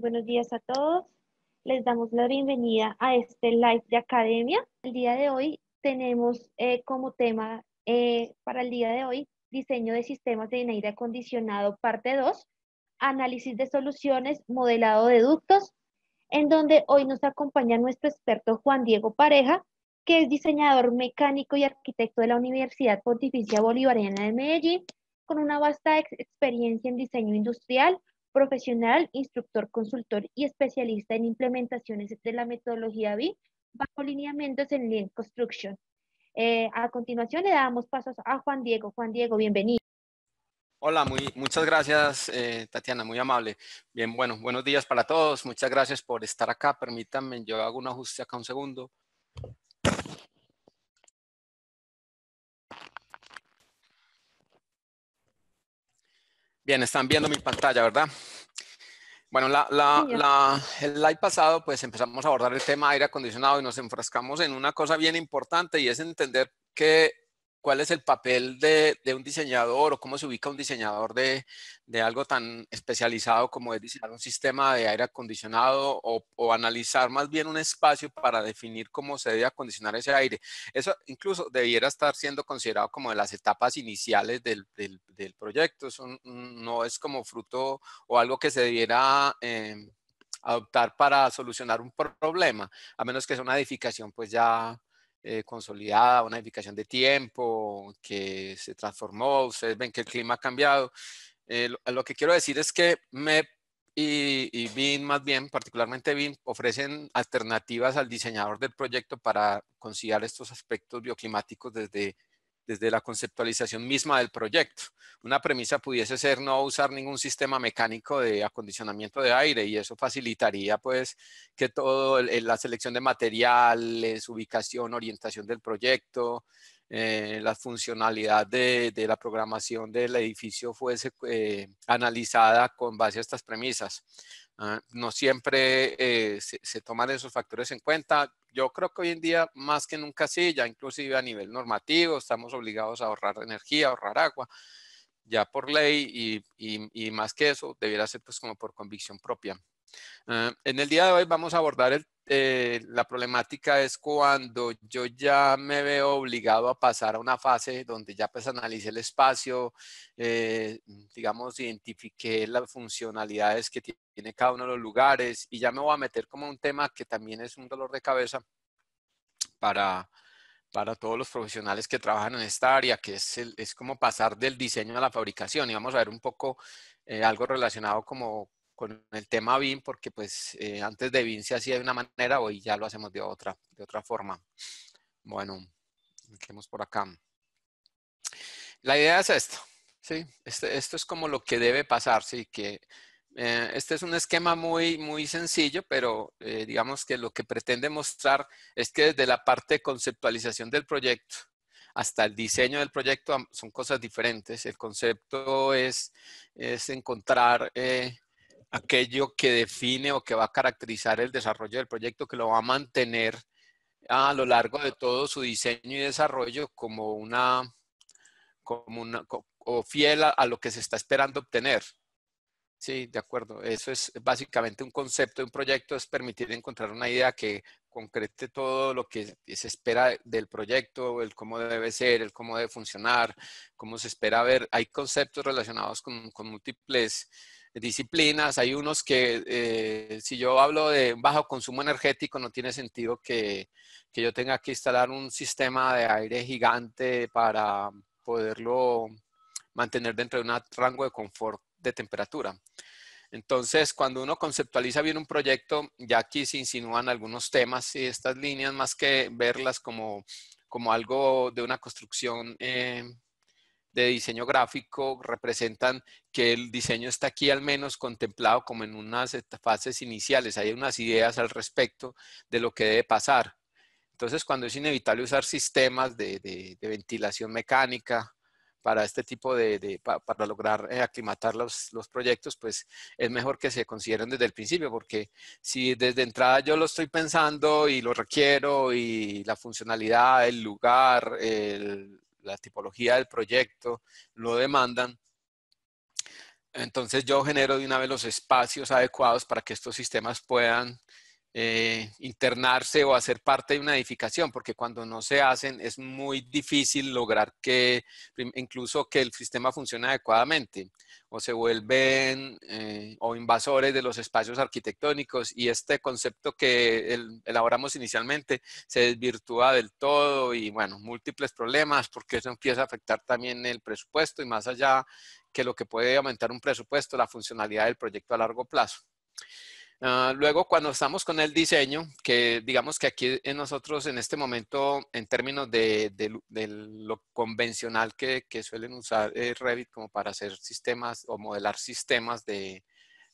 Buenos días a todos. Les damos la bienvenida a este live de academia. El día de hoy tenemos eh, como tema eh, para el día de hoy diseño de sistemas de aire acondicionado parte 2, análisis de soluciones, modelado de ductos, en donde hoy nos acompaña nuestro experto Juan Diego Pareja, que es diseñador mecánico y arquitecto de la Universidad Pontificia Bolivariana de Medellín, con una vasta experiencia en diseño industrial, profesional, instructor, consultor y especialista en implementaciones de la metodología BIM bajo lineamientos en Lean Construction. Eh, a continuación le damos pasos a Juan Diego. Juan Diego, bienvenido. Hola, muchas gracias eh, Tatiana, muy amable. Bien, bueno, buenos días para todos. Muchas gracias por estar acá. Permítanme, yo hago un ajuste acá un segundo. Bien, están viendo mi pantalla, ¿verdad? Bueno, el año pasado pues empezamos a abordar el tema aire acondicionado y nos enfrascamos en una cosa bien importante y es entender que cuál es el papel de, un diseñador o cómo se ubica un diseñador de, algo tan especializado como es diseñar un sistema de aire acondicionado o, analizar más bien un espacio para definir cómo se debe acondicionar ese aire. Eso incluso debiera estar siendo considerado como de las etapas iniciales del, proyecto. Eso no es como fruto o algo que se debiera... Eh, adoptar para solucionar un problema, a menos que sea una edificación pues ya eh, consolidada, una edificación de tiempo que se transformó, ustedes ven que el clima ha cambiado. Eh, lo, que quiero decir es que MEP y, VIN, más bien, particularmente BIM, ofrecen alternativas al diseñador del proyecto para conciliar estos aspectos bioclimáticos desde desde la conceptualización misma del proyecto. Una premisa pudiese ser no usar ningún sistema mecánico de acondicionamiento de aire y eso facilitaría pues que todo, la selección de materiales, ubicación, orientación del proyecto, eh, la funcionalidad de, la programación del edificio fuese eh, analizada con base a estas premisas. Ah, no siempre eh, se, toman esos factores en cuenta. Yo creo que hoy en día, más que nunca sí, ya inclusive a nivel normativo, estamos obligados a ahorrar energía, ahorrar agua, ya por ley y, y más que eso, debiera ser pues como por convicción propia. Ah, en el día de hoy vamos a abordar eh, la problemática es cuando yo ya me veo obligado a pasar a una fase donde ya pues analicé el espacio, eh, digamos, identifique las funcionalidades que tiene cada uno de los lugares y ya me voy a meter como un tema que también es un dolor de cabeza para, todos los profesionales que trabajan en esta área, que es, como pasar del diseño a la fabricación. Y vamos a ver un poco eh, algo relacionado como con el tema BIM, porque pues eh, antes de BIM se hacía de una manera, hoy ya lo hacemos de otra, de otra forma. Bueno, quedemos por acá. La idea es esto, ¿sí? Este, esto es como lo que debe pasar, ¿sí? Que eh, este es un esquema muy, muy sencillo, pero eh, digamos que lo que pretende mostrar es que desde la parte de conceptualización del proyecto hasta el diseño del proyecto son cosas diferentes. El concepto es, es encontrar aquello que define o que va a caracterizar el desarrollo del proyecto, que lo va a mantener a lo largo de todo su diseño y desarrollo como una, como una o fiel a, lo que se está esperando obtener. Sí, de acuerdo. Eso es básicamente un concepto de un proyecto, es permitir encontrar una idea que concrete todo lo que se espera del proyecto, el cómo debe ser, el cómo debe funcionar, cómo se espera ver. Hay conceptos relacionados con, con múltiples disciplinas, hay unos que eh, si yo hablo de bajo consumo energético no tiene sentido que, yo tenga que instalar un sistema de aire gigante para poderlo mantener dentro de un rango de confort de temperatura. Entonces, cuando uno conceptualiza bien un proyecto, ya aquí se insinúan algunos temas y estas líneas, más que verlas como, como algo de una construcción eh, de diseño gráfico representan que el diseño está aquí al menos contemplado como en unas eh, fases iniciales, hay unas ideas al respecto de lo que debe pasar. Entonces, cuando es inevitable usar sistemas de, ventilación mecánica para este tipo de, para lograr eh, aclimatar los, los, proyectos, pues es mejor que se consideren desde el principio, porque si desde entrada yo lo estoy pensando y lo requiero y la funcionalidad, el lugar, el, la tipología del proyecto lo demandan. Entonces yo genero de una vez los espacios adecuados para que estos sistemas puedan eh, internarse o hacer parte de una edificación, porque cuando no se hacen es muy difícil lograr que incluso que el sistema funcione adecuadamente o se vuelven eh, o invasores de los espacios arquitectónicos y este concepto que elaboramos inicialmente se desvirtúa del todo y bueno, múltiples problemas porque eso empieza a afectar también el presupuesto y más allá que lo que puede aumentar un presupuesto, la funcionalidad del proyecto a largo plazo. Ah, luego, cuando estamos con el diseño, que digamos que aquí en nosotros en este momento, en términos de, lo convencional que, suelen usar eh, Revit como para hacer sistemas o modelar sistemas de,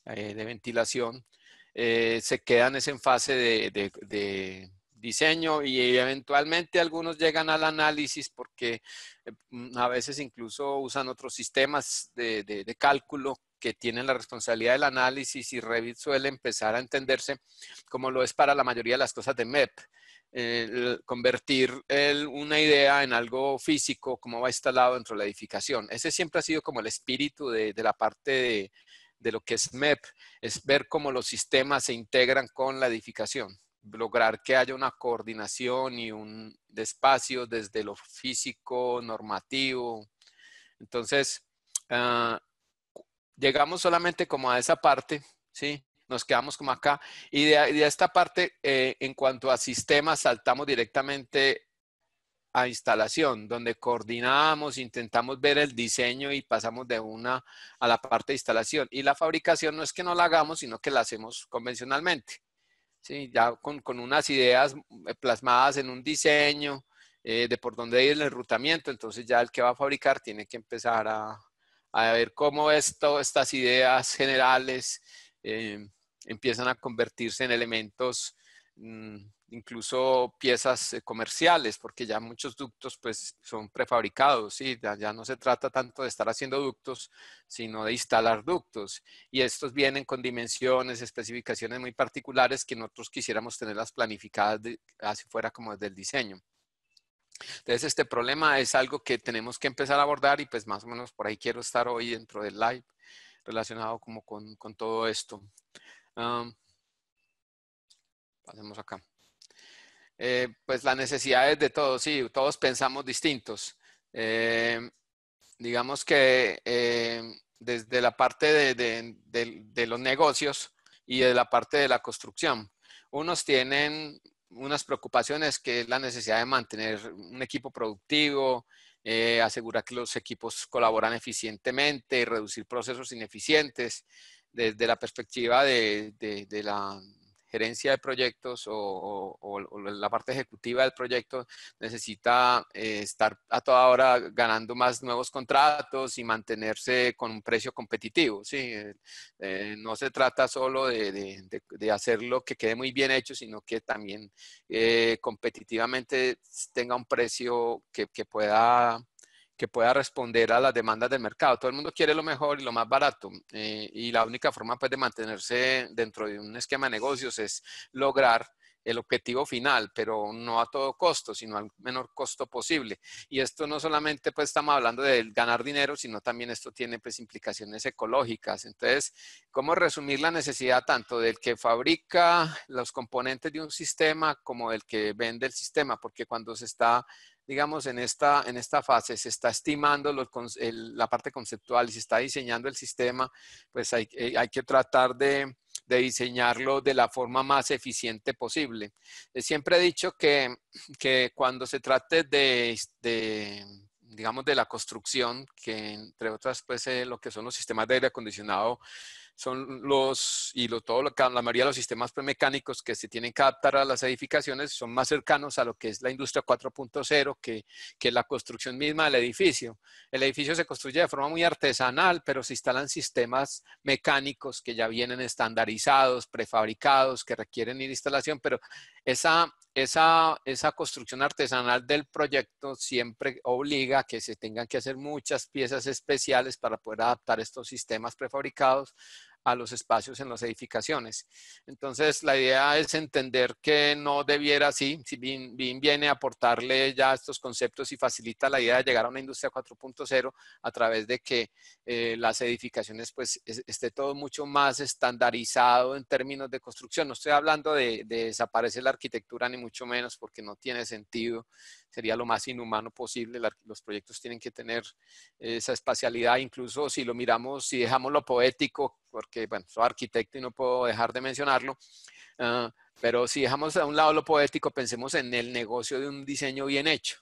eh, ventilación, eh, se quedan es en fase de, diseño y eventualmente algunos llegan al análisis porque a veces incluso usan otros sistemas de cálculo que tienen la responsabilidad del análisis y Revit suele empezar a entenderse como lo es para la mayoría de las cosas de MEP. convertir una idea en algo físico, cómo va instalado dentro de la edificación. Ese siempre ha sido como el espíritu de, la parte de, lo que es MEP, es ver cómo los sistemas se integran con la edificación, lograr que haya una coordinación y un espacio desde lo físico, normativo. Entonces, ah, llegamos solamente como a esa parte, ¿sí? Nos quedamos como acá. Y de, esta parte, eh, en cuanto a sistemas, saltamos directamente a instalación, donde coordinamos, intentamos ver el diseño y pasamos de una a la parte de instalación. Y la fabricación no es que no la hagamos, sino que la hacemos convencionalmente. ¿sí? Ya con, unas ideas mm, eh, plasmadas en un diseño, eh, de por dónde ir el enrutamiento. Entonces ya el que va a fabricar tiene que empezar a, a ver cómo estas ideas generales eh, empiezan a convertirse en elementos, mm, incluso piezas eh, comerciales, porque ya muchos ductos pues, son prefabricados, y ya, no se trata tanto de estar haciendo ductos, sino de instalar ductos. Y estos vienen con dimensiones, especificaciones muy particulares que nosotros quisiéramos tenerlas planificadas así fuera como desde el diseño. Entonces, este problema es algo que tenemos que empezar a abordar y pues más o menos por ahí quiero estar hoy dentro del live relacionado como con, con todo esto. pasemos acá. Eh, pues las necesidades de todos, sí, todos pensamos distintos. Em, digamos que em, desde la parte de, de los negocios y de la parte de la construcción, unos tienen unas preocupaciones que es la necesidad de mantener un equipo productivo, eh, asegurar que los equipos colaboran eficientemente, reducir procesos ineficientes desde la perspectiva de la gerencia de proyectos o, la parte ejecutiva del proyecto necesita eh, estar a toda hora ganando más nuevos contratos y mantenerse con un precio competitivo. ¿sí? Eh, eh, no se trata solo de, hacer lo que quede muy bien hecho, sino que también competitivamente tenga un precio que pueda que pueda responder a las demandas del mercado. Todo el mundo quiere lo mejor y lo más barato. Eh, y la única forma pues, de mantenerse dentro de un esquema de negocios es lograr el objetivo final, pero no a todo costo, sino al menor costo posible. Y esto no solamente pues estamos hablando de ganar dinero, sino también esto tiene pues, implicaciones ecológicas. Entonces, ¿cómo resumir la necesidad tanto del que fabrica los componentes de un sistema como del que vende el sistema? Porque cuando se está digamos, en esta, en esta fase se está estimando la parte conceptual y se está diseñando el sistema, pues hay, eh, hay que tratar de, de diseñarlo de la forma más eficiente posible. Eh, siempre he dicho que, que cuando se trate de, de, digamos, de la construcción, que entre otras, pues eh, lo que son los sistemas de aire acondicionado, son los, y lo, todo, la mayoría de los sistemas premecánicos que se tienen que adaptar a las edificaciones son más cercanos a lo que es la industria 4.0, que, que la construcción misma del edificio. El edificio se construye de forma muy artesanal, pero se instalan sistemas mecánicos que ya vienen estandarizados, prefabricados, que requieren instalación, pero esa, esa, esa construcción artesanal del proyecto siempre obliga a que se tengan que hacer muchas piezas especiales para poder adaptar estos sistemas prefabricados a los espacios en las edificaciones. Entonces, la idea es entender que no debiera, sí, si BIM, viene a aportarle ya estos conceptos y facilita la idea de llegar a una industria 4.0 a través de que eh, las edificaciones pues esté todo mucho más estandarizado en términos de construcción. No estoy hablando de, de desaparecer la arquitectura ni mucho menos porque no tiene sentido sería lo más inhumano posible. Los proyectos tienen que tener esa espacialidad, incluso si lo miramos, si dejamos lo poético, porque, bueno, soy arquitecto y no puedo dejar de mencionarlo, ah, pero si dejamos a un lado lo poético, pensemos en el negocio de un diseño bien hecho.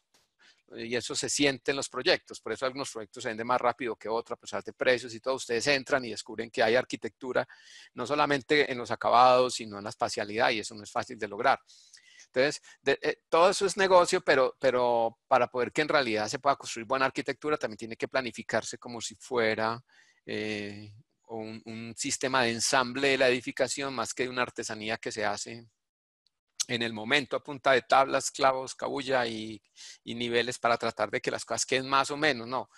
Eh, y eso se siente en los proyectos, por eso algunos proyectos se venden más rápido que otros, a pesar de precios y todo. Ustedes entran y descubren que hay arquitectura, no solamente en los acabados, sino en la espacialidad, y eso no es fácil de lograr. Entonces, eh, todo eso es negocio, pero, pero para poder que en realidad se pueda construir buena arquitectura, también tiene que planificarse como si fuera eh, un, sistema de ensamble de la edificación más que una artesanía que se hace en el momento a punta de tablas, clavos, cabulla y niveles para tratar de que las cosas queden más o menos. No,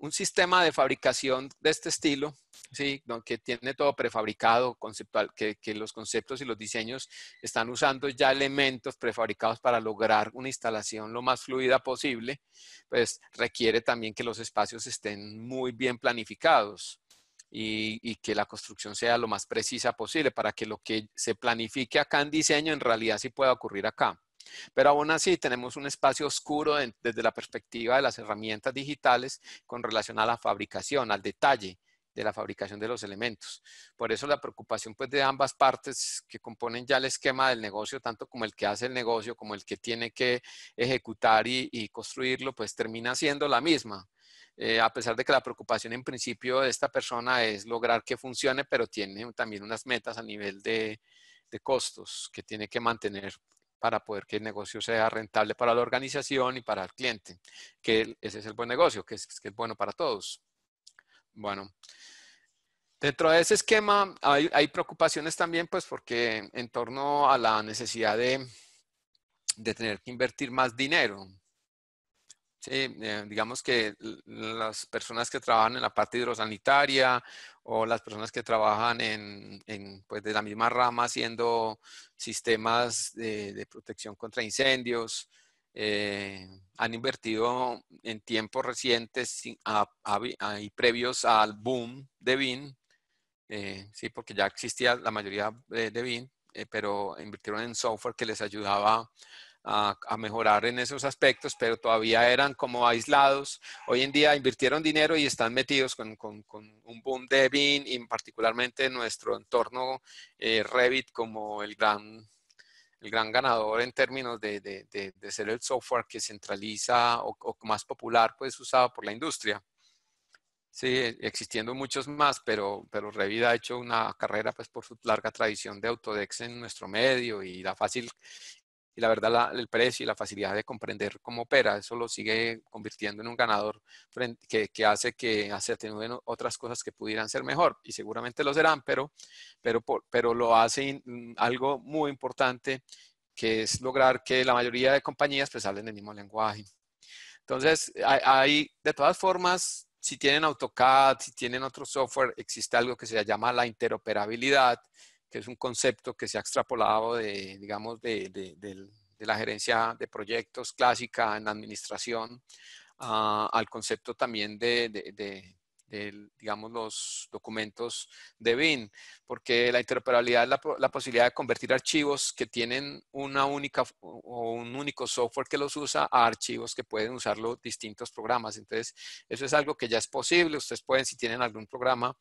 un sistema de fabricación de este estilo, ¿sí? que tiene todo prefabricado, conceptual, que, los conceptos y los diseños están usando ya elementos prefabricados para lograr una instalación lo más fluida posible, pues requiere también que los espacios estén muy bien planificados. Y, y que la construcción sea lo más precisa posible para que lo que se planifique acá en diseño en realidad sí pueda ocurrir acá. Pero aún así tenemos un espacio oscuro desde la perspectiva de las herramientas digitales con relación a la fabricación, al detalle de la fabricación de los elementos. Por eso la preocupación pues, de ambas partes que componen ya el esquema del negocio, tanto como el que hace el negocio, como el que tiene que ejecutar y, construirlo, pues termina siendo la misma. Eh, a pesar de que la preocupación en principio de esta persona es lograr que funcione, pero tiene también unas metas a nivel de costos que tiene que mantener para poder que el negocio sea rentable para la organización y para el cliente, que ese es el buen negocio, que es, bueno para todos. Bueno, dentro de ese esquema hay, preocupaciones también, pues porque en torno a la necesidad de, de tener que invertir más dinero, eh, eh, digamos que las personas que trabajan en la parte hidrosanitaria o las personas que trabajan en, pues de la misma rama haciendo sistemas de, protección contra incendios, eh, han invertido en tiempos recientes a, y previos al boom de BIN, sí, porque ya existía la mayoría de BIN, pero invirtieron en software que les ayudaba a a, mejorar en esos aspectos, pero todavía eran como aislados. Hoy en día invirtieron dinero y están metidos con, con, un boom de BIN y particularmente nuestro entorno eh, Revit como el gran, el gran ganador en términos de, de, de, ser el software que centraliza o, más popular, pues usado por la industria. Sí, e, existiendo muchos más, pero, pero Revit ha hecho una carrera pues, por su larga tradición de Autodex en nuestro medio y la fácil y la verdad el precio y la facilidad de comprender cómo opera, eso lo sigue convirtiendo en un ganador que, que, hace que se atenúen otras cosas que pudieran ser mejor y seguramente lo serán, pero, pero, pero lo hace mm, algo muy importante que es lograr que la mayoría de compañías pues hablen el mismo lenguaje. Entonces, hay, hay de todas formas, si tienen AutoCAD, si tienen otro software, existe algo que se llama la interoperabilidad, que es un concepto que se ha extrapolado de, digamos, de, la gerencia de proyectos clásica en administración ah, al concepto también de, digamos, los documentos de bin porque la interoperabilidad es la, posibilidad de convertir archivos que tienen una única o un único software que los usa a archivos que pueden los distintos programas. Entonces, eso es algo que ya es posible. Ustedes pueden, si tienen algún programa,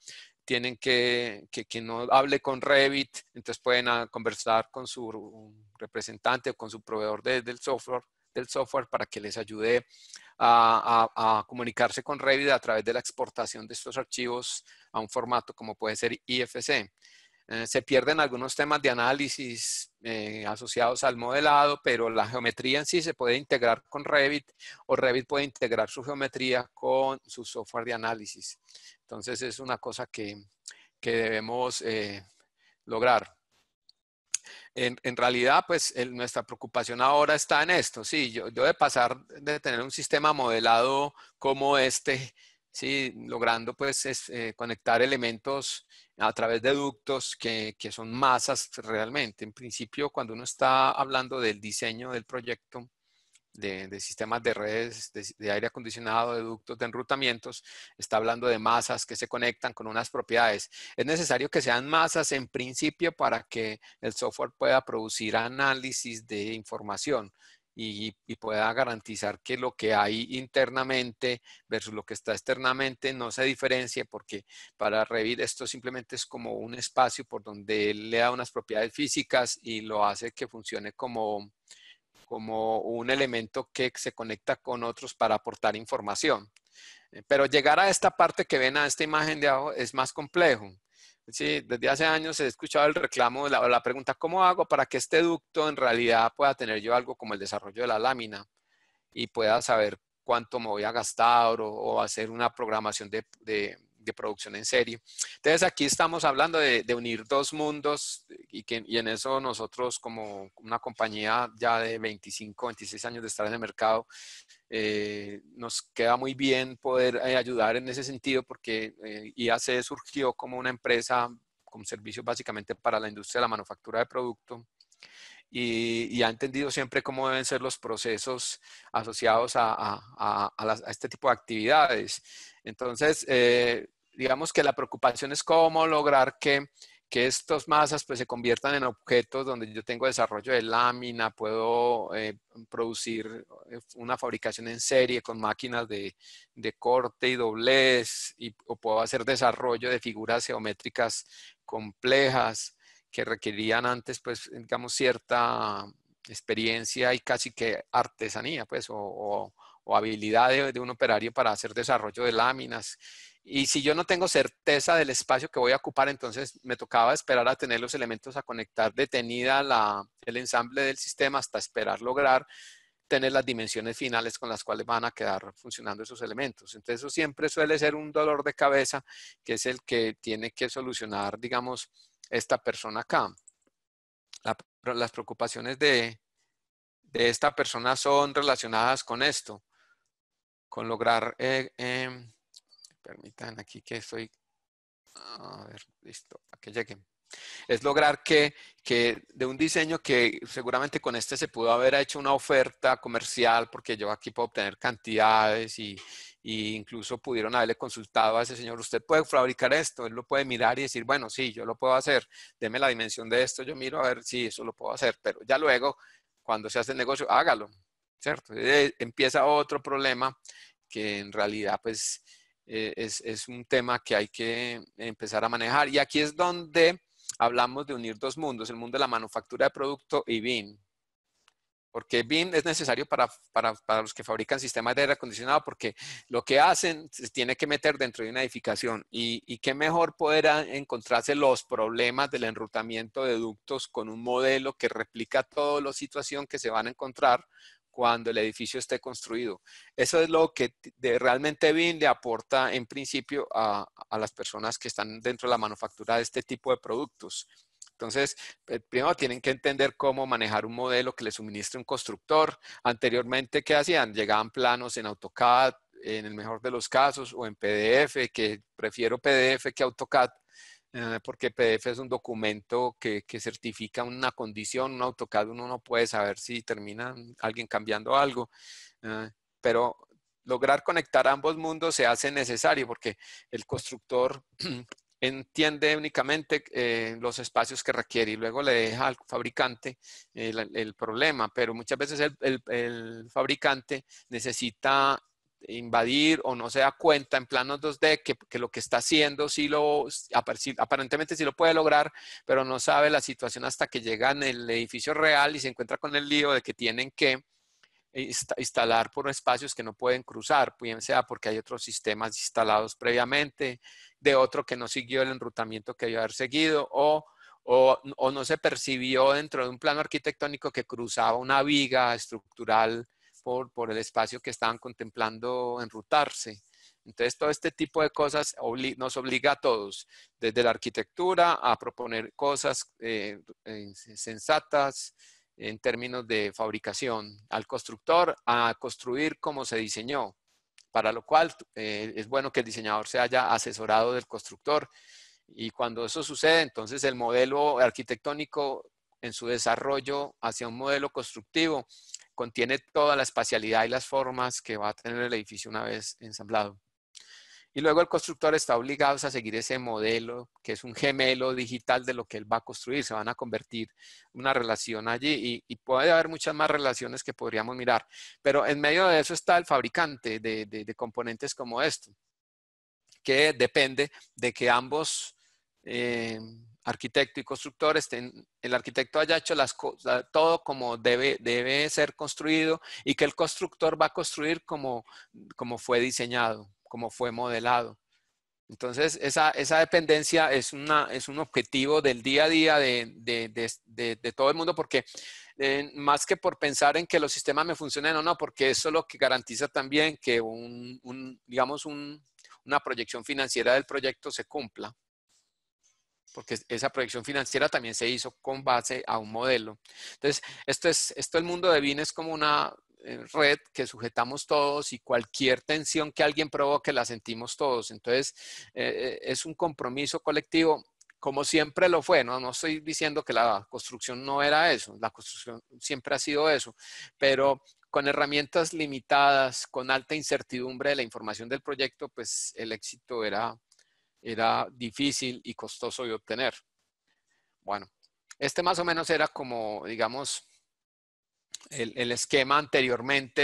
tienen que, que, que no hable con Revit, entonces pueden ah, conversar con su representante o con su proveedor del software del software para que les ayude a, comunicarse con Revit a través de la exportación de estos archivos a un formato como puede ser IFC. Eh, se pierden algunos temas de análisis eh, asociados al modelado, pero la geometría en sí se puede integrar con Revit o Revit puede integrar su geometría con su software de análisis. Entonces es una cosa que, debemos eh, lograr en, realidad, pues nuestra preocupación ahora está en esto. Sí, yo, de pasar de tener un sistema modelado como este, sí, logrando pues eh, conectar elementos a través de ductos que, que, son masas realmente. En principio, cuando uno está hablando del diseño del proyecto, de, sistemas de redes de, aire acondicionado, de ductos, de enrutamientos, está hablando de masas que se conectan con unas propiedades. Es necesario que sean masas en principio para que el software pueda producir análisis de información. Y, y pueda garantizar que lo que hay internamente versus lo que está externamente no se diferencie, porque para Revit esto simplemente es como un espacio por donde él le da unas propiedades físicas y lo hace que funcione como, como un elemento que se conecta con otros para aportar información. Eh, pero llegar a esta parte que ven a esta imagen de abajo es más complejo. Sí, desde hace años he escuchado el reclamo la, la pregunta, ¿cómo hago para que este ducto en realidad pueda tener yo algo como el desarrollo de la lámina y pueda saber cuánto me voy a gastar o, hacer una programación de, de producción en serie. Entonces aquí estamos hablando de, unir dos mundos eh, y, que, y en eso nosotros como una compañía ya de 25, 26 años de estar en el mercado, eh, nos queda muy bien poder eh, ayudar en ese sentido porque IAC surgió como una empresa con servicios básicamente para la industria de la manufactura de producto. Y, ha entendido siempre cómo deben ser los procesos asociados a, a, este tipo de actividades. Entonces, digamos que la preocupación es cómo lograr que, que estos masas pues, se conviertan en objetos donde yo tengo desarrollo de lámina, puedo eh, producir eh, una fabricación en serie con máquinas de, de corte y doblez, y, o puedo hacer desarrollo de figuras geométricas complejas que requerían antes, pues, digamos, cierta experiencia y casi que artesanía, pues, o, o, habilidad de un operario para hacer desarrollo de láminas y si yo no tengo certeza del espacio que voy a ocupar, entonces me tocaba esperar a tener los elementos a conectar detenida el ensamble del sistema hasta esperar lograr tener las dimensiones finales con las cuales van a quedar funcionando esos elementos. Entonces eso siempre suele ser un dolor de cabeza que es el que tiene que solucionar, digamos, esta persona acá. las preocupaciones de, esta persona son relacionadas con esto, con lograr... Eh, em, permitan aquí que estoy, a ver, listo, para que lleguen. Es lograr que, de un diseño que seguramente con este se pudo haber hecho una oferta comercial, porque yo aquí puedo obtener cantidades y, incluso pudieron haberle consultado a ese señor, usted puede fabricar esto, él lo puede mirar y decir, bueno, sí, yo lo puedo hacer, deme la dimensión de esto, yo miro a ver si eso lo puedo hacer, pero ya luego, cuando se hace el negocio, hágalo, ¿cierto? Eh, empieza otro problema que en realidad, pues, eh, es, un tema que hay que empezar a manejar. Y aquí es donde hablamos de unir dos mundos, el mundo de la manufactura de producto y BIM. Porque BIM es necesario para, los que fabrican sistemas de aire acondicionado, porque lo que hacen se tiene que meter dentro de una edificación. Y, y qué mejor poder encontrarse los problemas del enrutamiento de ductos con un modelo que replica toda la situación que se van a encontrar cuando el edificio esté construido. Eso es lo que realmente BIM le aporta en principio a, a las personas que están dentro de la manufactura de este tipo de productos. Entonces, eh, primero tienen que entender cómo manejar un modelo que le suministre un constructor. Anteriormente, ¿qué hacían? Llegaban planos en AutoCAD, en el mejor de los casos, o en PDF, que prefiero PDF que AutoCAD. Eh, porque PDF es un documento que, certifica una condición, un AutoCAD, uno no puede saber si termina alguien cambiando algo, eh, pero lograr conectar ambos mundos se hace necesario porque el constructor entiende únicamente eh, los espacios que requiere y luego le deja al fabricante el, problema, pero muchas veces el fabricante necesita invadir o no se da cuenta en planos 2D que, lo que está haciendo sí lo, aparentemente sí lo puede lograr, pero no sabe la situación hasta que llega en el edificio real y se encuentra con el lío de que tienen que instalar por espacios que no pueden cruzar, bien sea porque hay otros sistemas instalados previamente, de otro que no siguió el enrutamiento que debió haber seguido o no se percibió dentro de un plano arquitectónico que cruzaba una viga estructural por, el espacio que estaban contemplando enrutarse. Entonces, todo este tipo de cosas nos obliga a todos, desde la arquitectura a proponer cosas eh, eh, sensatas en términos de fabricación, al constructor a construir como se diseñó, para lo cual eh, es bueno que el diseñador se haya asesorado del constructor. Y cuando eso sucede, entonces el modelo arquitectónico en su desarrollo hacia un modelo constructivo contiene toda la espacialidad y las formas que va a tener el edificio una vez ensamblado. Y luego el constructor está obligado a seguir ese modelo, que es un gemelo digital de lo que él va a construir. Se van a convertir una relación allí y, puede haber muchas más relaciones que podríamos mirar. Pero en medio de eso está el fabricante de, componentes como esto, que depende de que ambos eh, arquitecto y constructor, este, el arquitecto haya hecho las todo como debe, debe ser construido y que el constructor va a construir como, como fue diseñado, como fue modelado. Entonces, esa, esa dependencia es, una, es un objetivo del día a día de, todo el mundo, porque eh, más que por pensar en que los sistemas me funcionen o no, porque eso es lo que garantiza también que un, digamos, una proyección financiera del proyecto se cumpla porque esa proyección financiera también se hizo con base a un modelo. Entonces, esto es, esto el mundo de BIN es como una eh, red que sujetamos todos y cualquier tensión que alguien provoque la sentimos todos. Entonces, eh, eh, es un compromiso colectivo como siempre lo fue, ¿no? no estoy diciendo que la construcción no era eso, la construcción siempre ha sido eso, pero con herramientas limitadas, con alta incertidumbre de la información del proyecto, pues el éxito era era difícil y costoso de obtener. Bueno, este más o menos era como, digamos, el, el esquema anteriormente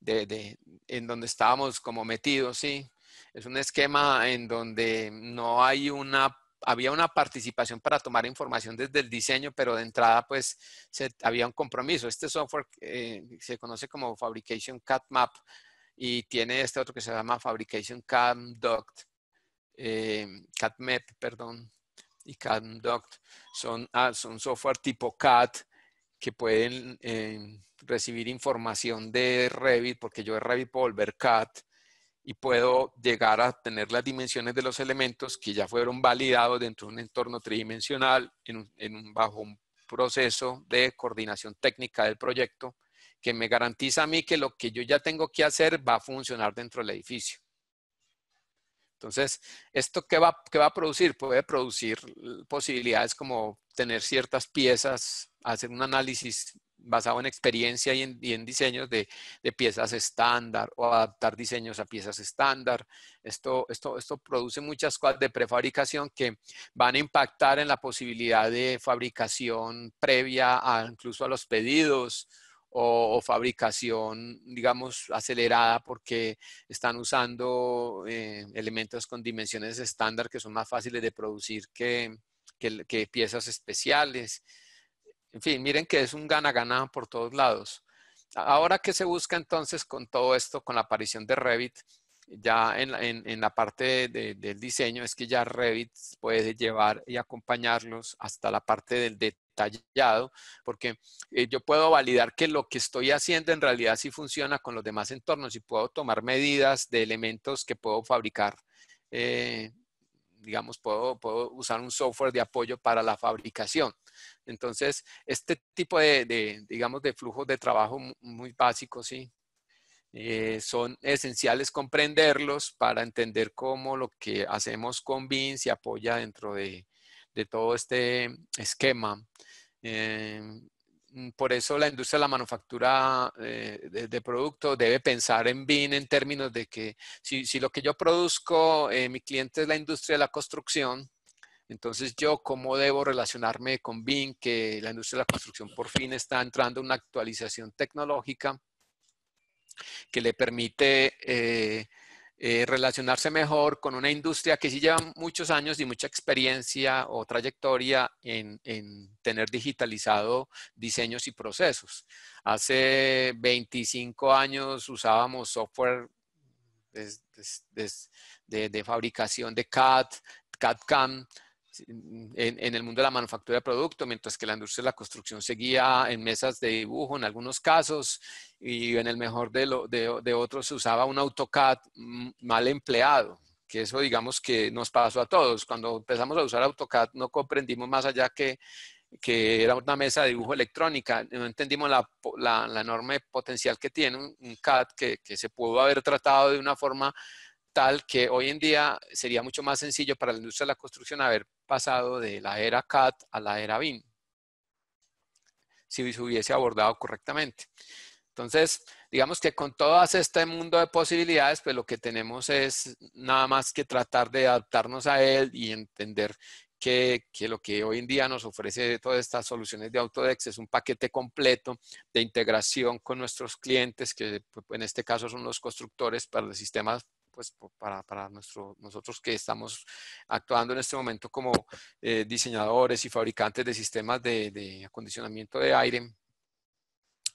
de, de, en donde estábamos como metidos, ¿sí? Es un esquema en donde no hay una, había una participación para tomar información desde el diseño, pero de entrada pues se, había un compromiso. Este software eh, se conoce como Fabrication CAD Map y tiene este otro que se llama Fabrication Cat Duct eh, CatMap, perdón, y CatDoc son, ah, son software tipo CAT que pueden em, recibir información de Revit, porque yo de Revit puedo volver CAT y puedo llegar a tener las dimensiones de los elementos que ya fueron validados dentro de un entorno tridimensional en bajo un proceso de coordinación técnica del proyecto que me garantiza a mí que lo que yo ya tengo que hacer va a funcionar dentro del edificio. Entonces, ¿esto qué va, a producir? Puede producir posibilidades como tener ciertas piezas, hacer un análisis basado en experiencia y en, diseños de, piezas estándar o adaptar diseños a piezas estándar. Esto, produce muchas cosas de prefabricación que van a impactar en la posibilidad de fabricación previa incluso a los pedidos, o, fabricación, digamos, acelerada porque están usando eh, elementos con dimensiones estándar que son más fáciles de producir que, que piezas especiales. En fin, miren que es un gana-gana por todos lados. Ahora, ¿qué se busca entonces con todo esto, con la aparición de Revit? ya en, la parte del diseño es que ya Revit puede llevar y acompañarlos hasta la parte del detallado, porque eh, yo puedo validar que lo que estoy haciendo en realidad sí funciona con los demás entornos y puedo tomar medidas de elementos que puedo fabricar. Eh, digamos, puedo, puedo, usar un software de apoyo para la fabricación. Entonces, este tipo de, digamos, de flujos de trabajo muy básicos, sí, eh, son esenciales comprenderlos para entender cómo lo que hacemos con BIN se apoya dentro de, todo este esquema. Eh, mm, por eso la industria de la manufactura eh, de, de, producto debe pensar en BIN en términos de que si, lo que yo produzco, mi cliente es la industria de la construcción, entonces, yo cómo debo relacionarme con BIM, que la industria de la construcción por fin está entrando en una actualización tecnológica que le permite eh, eh, relacionarse mejor con una industria que sí lleva muchos años y mucha experiencia o trayectoria en, tener digitalizado diseños y procesos. Hace 25 años usábamos software de, fabricación de CAD, CAD-CAM, Mm, en, el mundo de la manufactura de producto, mientras que la industria de la construcción seguía en mesas de dibujo en algunos casos y en el mejor de, lo, de, otros se usaba un AutoCAD mm, mal empleado, que eso digamos que nos pasó a todos. Cuando empezamos a usar AutoCAD no comprendimos más allá que que era una mesa de dibujo electrónica. No entendimos la, la, enorme potencial que tiene un, CAD que, que, se pudo haber tratado de una forma tal que hoy en día sería mucho más sencillo para la industria de la construcción haber pasado de la era CAT a la era BIM, si se hubiese abordado correctamente. Entonces, digamos que con todo este mundo de posibilidades, pues lo que tenemos es nada más que tratar de adaptarnos a él y entender que, lo que hoy en día nos ofrece todas estas soluciones de Autodex es un paquete completo de integración con nuestros clientes, que en este caso son los constructores para los sistemas pues para, nuestro, nosotros que estamos actuando en este momento como eh, diseñadores y fabricantes de sistemas de, acondicionamiento de aire,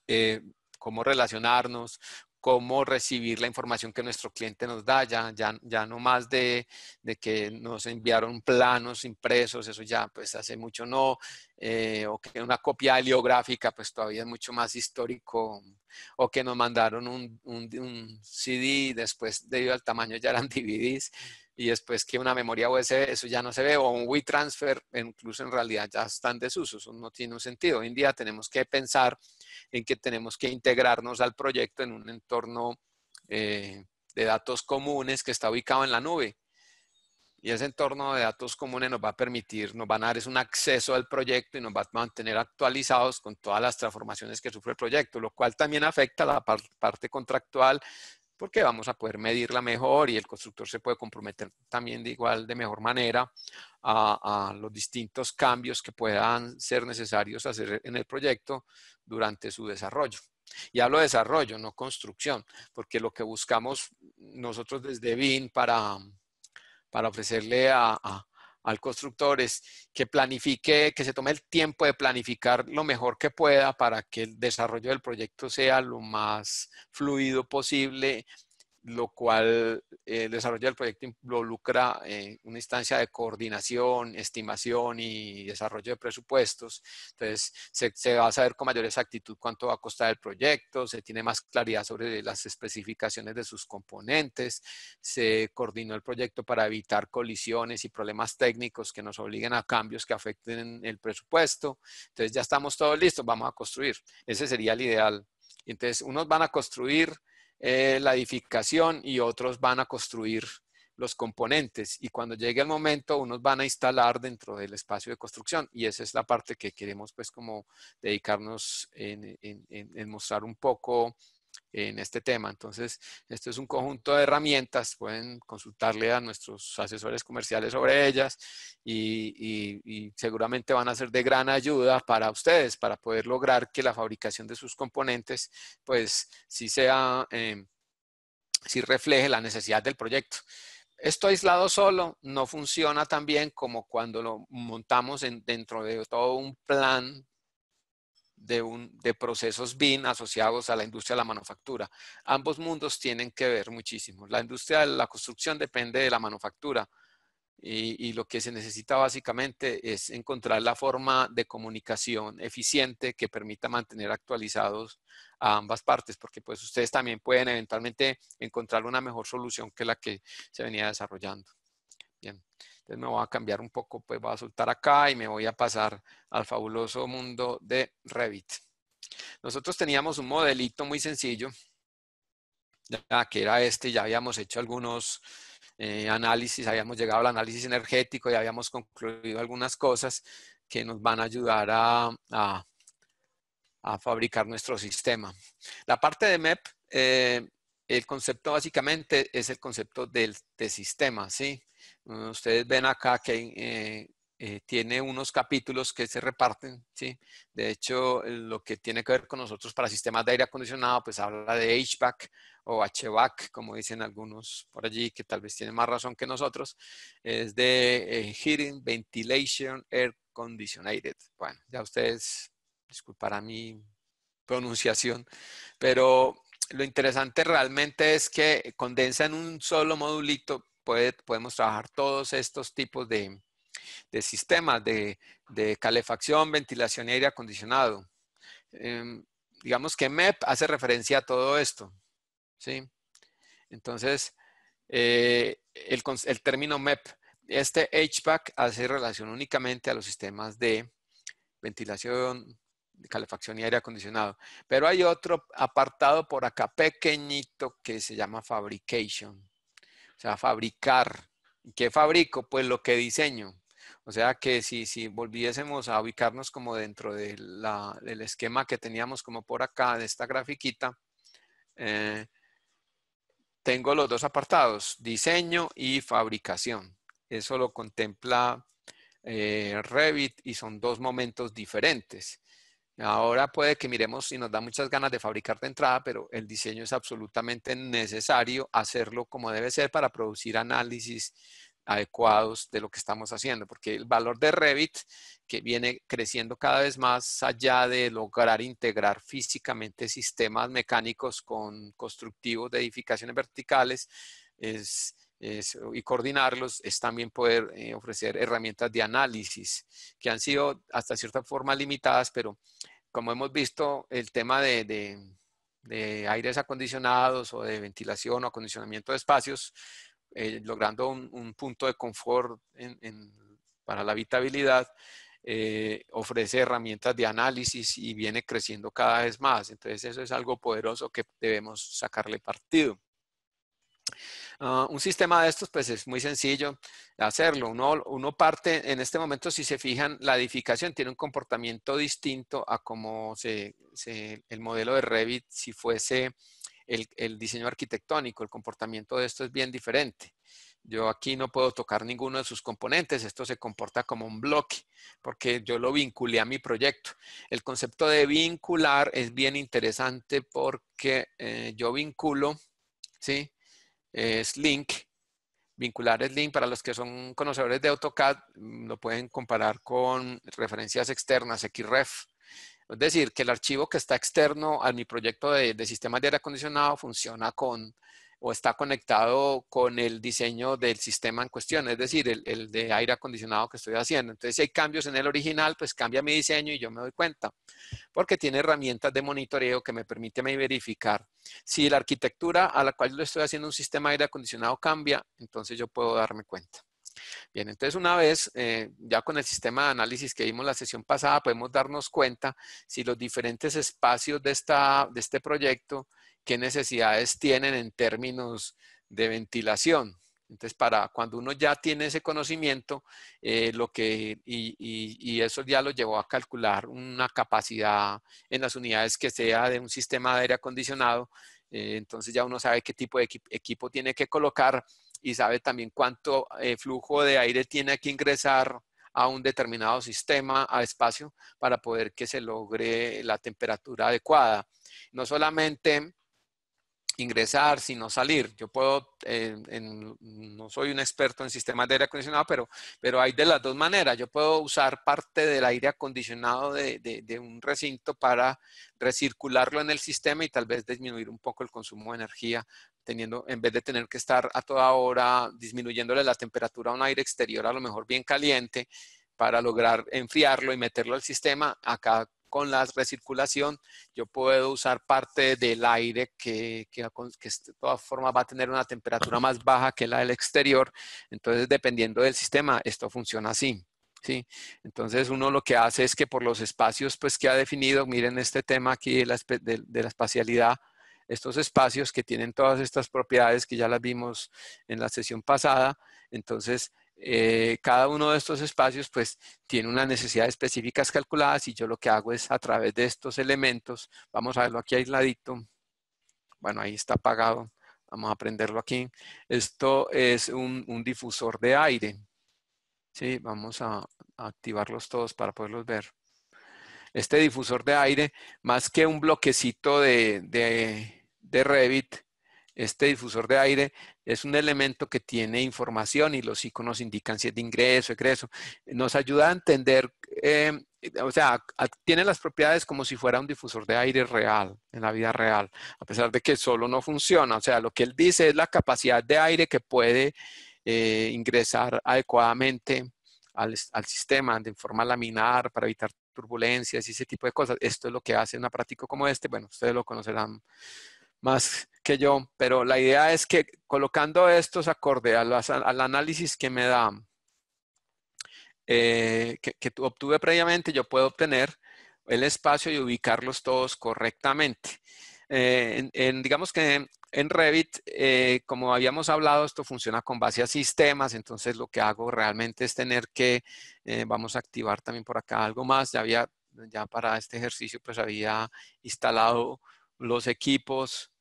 eh, cómo relacionarnos, cómo recibir la información que nuestro cliente nos da, ya, ya, ya no más de, de, que nos enviaron planos impresos, eso ya pues hace mucho no, eh, o que una copia heliográfica pues todavía es mucho más histórico, o que nos mandaron un, un, un CD, después debido al tamaño ya eran DVDs, y después que una memoria USB, eso ya no se ve, o un transfer e incluso en realidad ya están desusos, no tiene sentido. Hoy en día tenemos que pensar en que tenemos que integrarnos al proyecto en un entorno eh, de datos comunes que está ubicado en la nube. Y ese entorno de datos comunes nos va a permitir, nos van a dar es un acceso al proyecto y nos va a mantener actualizados con todas las transformaciones que sufre el proyecto, lo cual también afecta la parte contractual porque vamos a poder medirla mejor y el constructor se puede comprometer también de igual, de mejor manera a, los distintos cambios que puedan ser necesarios hacer en el proyecto durante su desarrollo. Y hablo de desarrollo, no construcción, porque lo que buscamos nosotros desde BIN para, para ofrecerle a, al constructor es que planifique, que se tome el tiempo de planificar lo mejor que pueda para que el desarrollo del proyecto sea lo más fluido posible lo cual eh, el desarrollo del proyecto involucra eh, una instancia de coordinación, estimación y desarrollo de presupuestos. Entonces, se, se, va a saber con mayor exactitud cuánto va a costar el proyecto, se tiene más claridad sobre las especificaciones de sus componentes, se coordinó el proyecto para evitar colisiones y problemas técnicos que nos obliguen a cambios que afecten el presupuesto. Entonces, ya estamos todos listos, vamos a construir. Ese sería el ideal. Entonces, unos van a construir eh, la edificación y otros van a construir los componentes y cuando llegue el momento unos van a instalar dentro del espacio de construcción y esa es la parte que queremos pues como dedicarnos en, en, en mostrar un poco en este tema. Entonces, esto es un conjunto de herramientas, pueden consultarle a nuestros asesores comerciales sobre ellas y, seguramente van a ser de gran ayuda para ustedes, para poder lograr que la fabricación de sus componentes, pues, sí sea, em, sí refleje la necesidad del proyecto. Esto aislado solo no funciona tan bien como cuando lo montamos dentro de todo un plan de, un, de procesos BIM asociados a la industria de la manufactura. Ambos mundos tienen que ver muchísimo. La industria de la construcción depende de la manufactura y, y lo que se necesita básicamente es encontrar la forma de comunicación eficiente que permita mantener actualizados a ambas partes, porque pues ustedes también pueden eventualmente encontrar una mejor solución que la que se venía desarrollando. Bien, entonces me voy a cambiar un poco, pues voy a soltar acá y me voy a pasar al fabuloso mundo de Revit. Nosotros teníamos un modelito muy sencillo, ya que era este, ya habíamos hecho algunos eh, análisis, habíamos llegado al análisis energético y habíamos concluido algunas cosas que nos van a ayudar a, fabricar nuestro sistema. La parte de MEP, eh, el concepto básicamente es el concepto del, de sistema, ¿sí? Eh, ustedes ven acá que eh, eh, tiene unos capítulos que se reparten, ¿sí? De hecho, lo que tiene que ver con nosotros para sistemas de aire acondicionado, pues habla de HVAC o HVAC, como dicen algunos por allí, que tal vez tienen más razón que nosotros, es de Heating, Ventilation, Air Conditionated. Bueno, ya ustedes disculparán mi pronunciación, pero lo interesante realmente es que condensa en un solo modulito podemos trabajar todos estos tipos de, sistemas de, calefacción, ventilación y aire acondicionado. Em, digamos que MEP hace referencia a todo esto. Entonces, eh, el, término MEP, este HVAC hace relación únicamente a los sistemas de ventilación, calefacción y aire acondicionado. Pero hay otro apartado por acá pequeñito que se llama Fabrication. O sea, fabricar. ¿Qué fabrico? Pues lo que diseño. O sea que si, si volviésemos a ubicarnos como dentro del esquema que teníamos como por acá de esta grafiquita, eh, tengo los dos apartados, diseño y fabricación. Eso lo contempla eh, Revit y son dos momentos diferentes. Ahora puede que miremos y nos da muchas ganas de fabricar de entrada, pero el diseño es absolutamente necesario hacerlo como debe ser para producir análisis adecuados de lo que estamos haciendo, porque el valor de Revit, que viene creciendo cada vez más allá de lograr integrar físicamente sistemas mecánicos con constructivos de edificaciones verticales, es y coordinarlos es también poder eh, ofrecer herramientas de análisis que han sido hasta cierta forma limitadas, pero como hemos visto, el tema de, de, aires acondicionados o de ventilación o acondicionamiento de espacios, eh, logrando un, punto de confort para la habitabilidad, eh, ofrece herramientas de análisis y viene creciendo cada vez más. Entonces eso es algo poderoso que debemos sacarle partido. Ah, un sistema de estos, pues es muy sencillo hacerlo. Uno, parte, en este momento, si se fijan, la edificación tiene un comportamiento distinto a como se, el modelo de Revit, si fuese el, diseño arquitectónico, el comportamiento de esto es bien diferente. Yo aquí no puedo tocar ninguno de sus componentes, esto se comporta como un bloque, porque yo lo vinculé a mi proyecto. El concepto de vincular es bien interesante porque eh, yo vinculo, ¿sí? es Link. Vincular es Link. Para los que son conocedores de AutoCAD, mm, lo pueden comparar con referencias externas, XREF. Es decir, que el archivo que está externo a mi proyecto de, de sistemas de aire acondicionado funciona con o está conectado con el diseño del sistema en cuestión, es decir, el, de aire acondicionado que estoy haciendo. Entonces, si hay cambios en el original, pues cambia mi diseño y yo me doy cuenta, porque tiene herramientas de monitoreo que me permite verificar. Si la arquitectura a la cual yo estoy haciendo un sistema de aire acondicionado cambia, entonces yo puedo darme cuenta. Bien, entonces una vez, eh, ya con el sistema de análisis que vimos la sesión pasada, podemos darnos cuenta si los diferentes espacios de, esta, de este proyecto qué necesidades tienen en términos de ventilación. Entonces, para cuando uno ya tiene ese conocimiento, eh, lo que, y, eso ya lo llevó a calcular una capacidad en las unidades que sea de un sistema de aire acondicionado, eh, entonces ya uno sabe qué tipo de equipo tiene que colocar y sabe también cuánto eh, flujo de aire tiene que ingresar a un determinado sistema, a espacio, para poder que se logre la temperatura adecuada. No solamente ingresar, sino salir. Yo puedo, eh, no soy un experto en sistemas de aire acondicionado, pero, pero hay de las dos maneras. Yo puedo usar parte del aire acondicionado de, de, un recinto para recircularlo en el sistema y tal vez disminuir un poco el consumo de energía, teniendo, en vez de tener que estar a toda hora disminuyéndole la temperatura a un aire exterior, a lo mejor bien caliente, para lograr enfriarlo y meterlo al sistema, acá con la recirculación, yo puedo usar parte del aire que, de todas formas va a tener una temperatura más baja que la del exterior. Entonces, dependiendo del sistema, esto funciona así. ¿sí? Entonces, uno lo que hace es que por los espacios pues, que ha definido, miren este tema aquí de la, de la espacialidad, estos espacios que tienen todas estas propiedades que ya las vimos en la sesión pasada, entonces eh, cada uno de estos espacios pues tiene unas necesidades específicas calculadas y yo lo que hago es a través de estos elementos, vamos a verlo aquí aisladito, bueno ahí está apagado, vamos a prenderlo aquí, esto es un, difusor de aire, ¿sí? vamos a, activarlos todos para poderlos ver. Este difusor de aire, más que un bloquecito de, de, de Revit, este difusor de aire es un elemento que tiene información y los iconos indican si es de ingreso, egreso. Nos ayuda a entender, eh, eh, o sea, tiene las propiedades como si fuera un difusor de aire real, en la vida real, a pesar de que solo no funciona. O sea, lo que él dice es la capacidad de aire que puede eh, ingresar adecuadamente al, sistema de forma laminar para evitar turbulencias y ese tipo de cosas. Esto es lo que hace una práctica como este. Bueno, ustedes lo conocerán más que yo, pero la idea es que colocando estos acorde al, análisis que me da, eh, que, obtuve previamente, yo puedo obtener el espacio y ubicarlos todos correctamente. Eh, en, digamos que en Revit, eh, como habíamos hablado, esto funciona con base a sistemas, entonces lo que hago realmente es tener que, vamos a activar también por acá algo más, ya había, ya para este ejercicio pues había instalado los equipos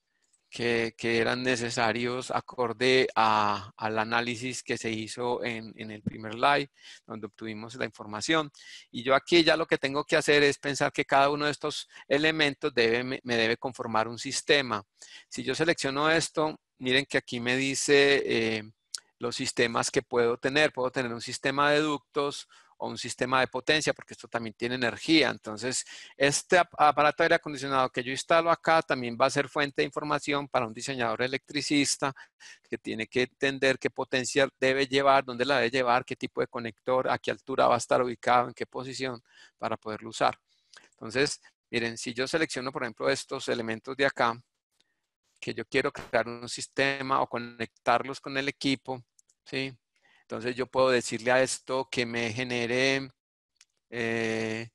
que, eran necesarios acorde al análisis que se hizo en, el primer live, donde obtuvimos la información. Y yo aquí ya lo que tengo que hacer es pensar que cada uno de estos elementos debe, me debe conformar un sistema. Si yo selecciono esto, miren que aquí me dice... Eh, los sistemas que puedo tener. Puedo tener un sistema de ductos, o un sistema de potencia, porque esto también tiene energía. Entonces, este aparato de aire acondicionado que yo instalo acá también va a ser fuente de información para un diseñador electricista que tiene que entender qué potencia debe llevar, dónde la debe llevar, qué tipo de conector, a qué altura va a estar ubicado, en qué posición para poderlo usar. Entonces, miren, si yo selecciono, por ejemplo, estos elementos de acá, que yo quiero crear un sistema o conectarlos con el equipo, ¿sí? Entonces yo puedo decirle a esto que me genere, eh,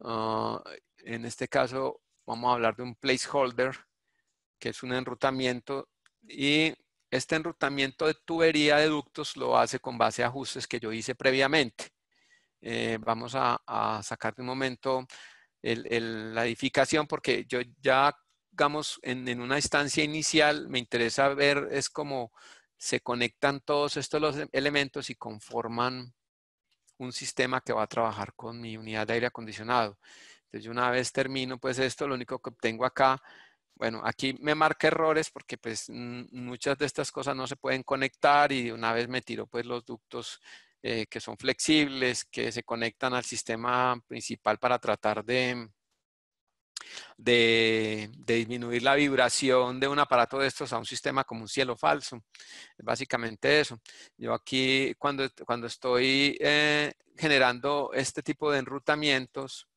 ah, en este caso vamos a hablar de un placeholder, que es un enrutamiento, y este enrutamiento de tubería de ductos lo hace con base a ajustes que yo hice previamente. Eh, vamos a, sacar de un momento la edificación porque yo ya, digamos, en, una instancia inicial me interesa ver, es como se conectan todos estos los e-, elementos y conforman un sistema que va a trabajar con mi unidad de aire acondicionado. Entonces, una vez termino, pues esto, lo único que obtengo acá, bueno, aquí me marca errores porque pues muchas de estas cosas no se pueden conectar y una vez me tiro pues los ductos eh, que son flexibles, que se conectan al sistema principal para tratar de, de, disminuir la vibración de un aparato de estos a un sistema como un cielo falso. Es básicamente eso. Yo aquí cuando, cuando estoy eh, generando este tipo de enrutamientos,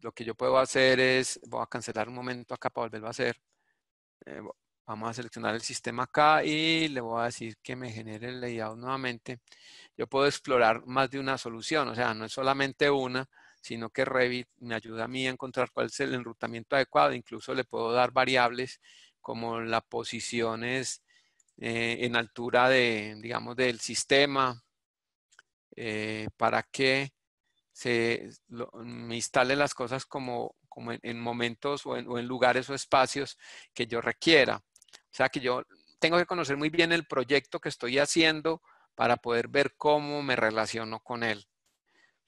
lo que yo puedo hacer es, voy a cancelar un momento acá para volverlo a hacer. Eh, vamos a seleccionar el sistema acá y le voy a decir que me genere el layout nuevamente. Yo puedo explorar más de una solución, o sea, no es solamente una, sino que Revit me ayuda a mí a encontrar cuál es el enrutamiento adecuado. Incluso le puedo dar variables como las posiciones eh, en altura de, digamos, del sistema eh, para que se me instale las cosas como, como en, momentos o en lugares o espacios que yo requiera. O sea que yo tengo que conocer muy bien el proyecto que estoy haciendo para poder ver cómo me relaciono con él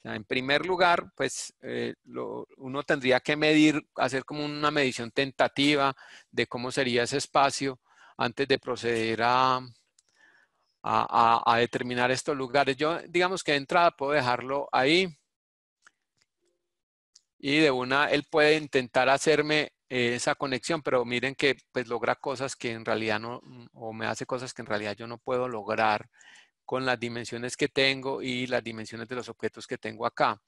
en primer lugar, pues eh, uno tendría que medir, hacer como una medición tentativa de cómo sería ese espacio antes de proceder a, determinar estos lugares. Yo, digamos que de entrada puedo dejarlo ahí y de una él puede intentar hacerme eh, esa conexión, pero miren que pues logra cosas que en realidad no, o me hace cosas que en realidad yo no puedo lograr con las dimensiones que tengo y las dimensiones de los objetos que tengo acá.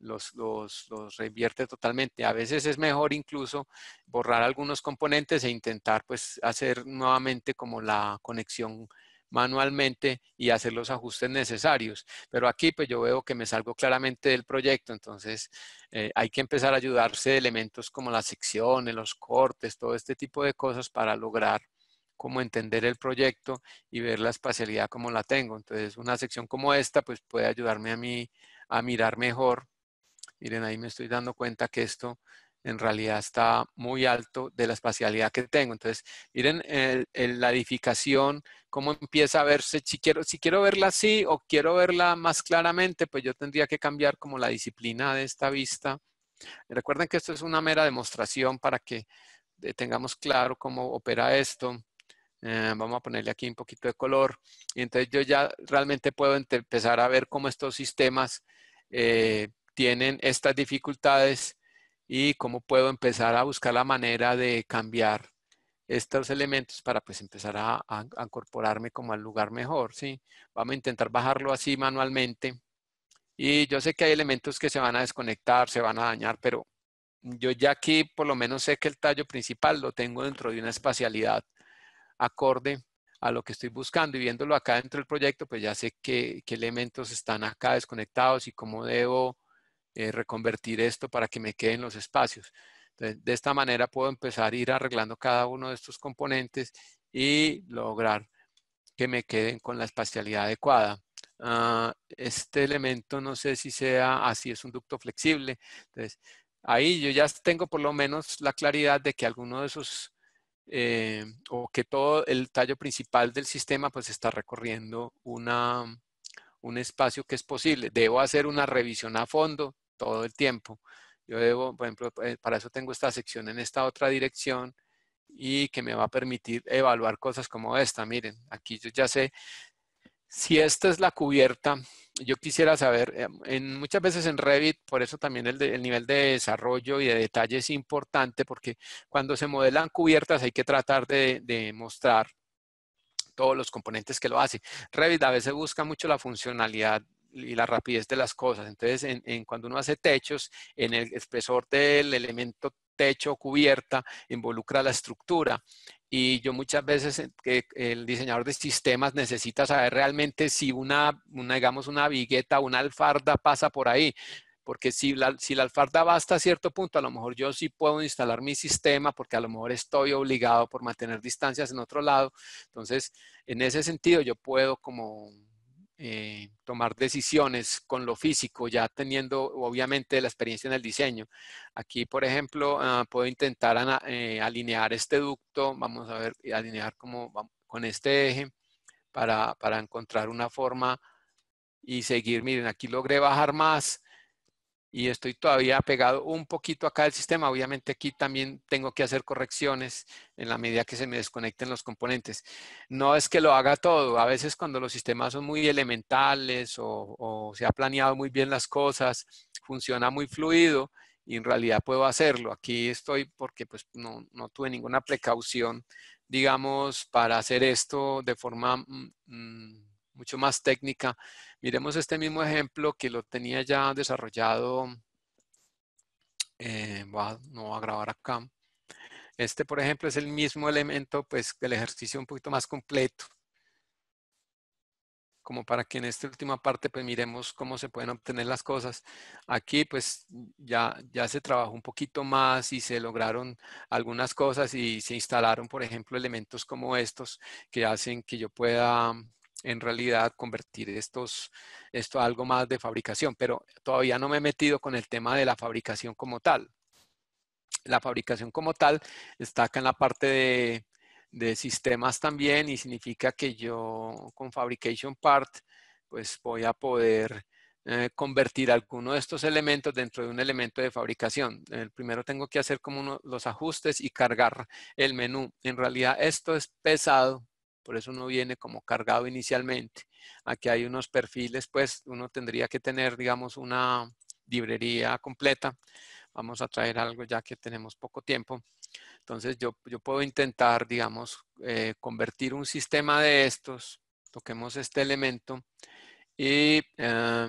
Los, los, los revierte totalmente. A veces es mejor incluso borrar algunos componentes e intentar pues hacer nuevamente como la conexión manualmente y hacer los ajustes necesarios. Pero aquí pues yo veo que me salgo claramente del proyecto, entonces eh, hay que empezar a ayudarse de elementos como las secciones, los cortes, todo este tipo de cosas para lograr como entender el proyecto y ver la espacialidad como la tengo. Entonces, una sección como esta, pues puede ayudarme a mí a mirar mejor. Miren, ahí me estoy dando cuenta que esto en realidad está muy alto de la espacialidad que tengo. Entonces, miren la edificación, cómo empieza a verse. Si quiero, si quiero verla así o quiero verla más claramente, pues yo tendría que cambiar como la disciplina de esta vista. Recuerden que esto es una mera demostración para que eh, tengamos claro cómo opera esto. Eh, vamos a ponerle aquí un poquito de color. Y entonces yo ya realmente puedo empezar a ver cómo estos sistemas eh, tienen estas dificultades y cómo puedo empezar a buscar la manera de cambiar estos elementos para pues empezar a, a incorporarme como al lugar mejor, ¿sí? Vamos a intentar bajarlo así manualmente. Y yo sé que hay elementos que se van a desconectar, se van a dañar, pero yo ya aquí por lo menos sé que el tallo principal lo tengo dentro de una espacialidad acorde a lo que estoy buscando y viéndolo acá dentro del proyecto, pues ya sé qué, elementos están acá desconectados y cómo debo eh, reconvertir esto para que me queden los espacios. de esta manera puedo empezar a ir arreglando cada uno de estos componentes y lograr que me queden con la espacialidad adecuada. Ah, este elemento no sé si sea así, es un ducto flexible. Entonces, ahí yo ya tengo por lo menos la claridad de que alguno de esos eh, o que todo el tallo principal del sistema pues está recorriendo una, un espacio que es posible. Debo hacer una revisión a fondo todo el tiempo. Yo debo, por ejemplo, eh, para eso tengo esta sección en esta otra dirección y que me va a permitir evaluar cosas como esta. Miren, aquí yo ya sé si esta es la cubierta yo quisiera saber, em, en, muchas veces en Revit, por eso también el, nivel de desarrollo y de detalle es importante, porque cuando se modelan cubiertas hay que tratar de, mostrar todos los componentes que lo hacen. Revit a veces busca mucho la funcionalidad y la rapidez de las cosas. Entonces, en, cuando uno hace techos, en el espesor del elemento techo cubierta involucra la estructura, y yo muchas veces, eh, que el diseñador de sistemas necesita saber realmente si una, una digamos, una vigueta, una alfarda pasa por ahí. Porque si la, si la alfarda va hasta cierto punto, a lo mejor yo sí puedo instalar mi sistema porque a lo mejor estoy obligado por mantener distancias en otro lado. Entonces, en ese sentido, yo puedo como eh, tomar decisiones con lo físico, ya teniendo obviamente la experiencia en el diseño. Aquí, por ejemplo, ah, puedo intentar eh, alinear este ducto, vamos a ver, alinear como con este eje para, para encontrar una forma y seguir. Miren, aquí logré bajar más y estoy todavía pegado un poquito acá del sistema. Obviamente aquí también tengo que hacer correcciones en la medida que se me desconecten los componentes. No es que lo haga todo. A veces cuando los sistemas son muy elementales o, se ha planeado muy bien las cosas, funciona muy fluido y en realidad puedo hacerlo. Aquí estoy porque pues no, tuve ninguna precaución, digamos, para hacer esto de forma... Mm, mm, mucho más técnica. Miremos este mismo ejemplo que lo tenía ya desarrollado. Eh, no voy a grabar acá. Este, por ejemplo, es el mismo elemento, pues, el ejercicio un poquito más completo. Como para que en esta última parte, pues, miremos cómo se pueden obtener las cosas. Aquí, pues, ya, ya se trabajó un poquito más y se lograron algunas cosas y se instalaron, por ejemplo, elementos como estos que hacen que yo pueda en realidad convertir estos, esto a algo más de fabricación, pero todavía no me he metido con el tema de la fabricación como tal. La fabricación como tal está acá en la parte de, sistemas también y significa que yo con Fabrication Part pues voy a poder eh, convertir alguno de estos elementos dentro de un elemento de fabricación. El eh, primero tengo que hacer como los ajustes y cargar el menú. En realidad esto es pesado por eso no viene como cargado inicialmente. Aquí hay unos perfiles, pues uno tendría que tener, digamos, una librería completa. Vamos a traer algo ya que tenemos poco tiempo. Entonces yo, yo puedo intentar, digamos, eh, convertir un sistema de estos, toquemos este elemento y eh,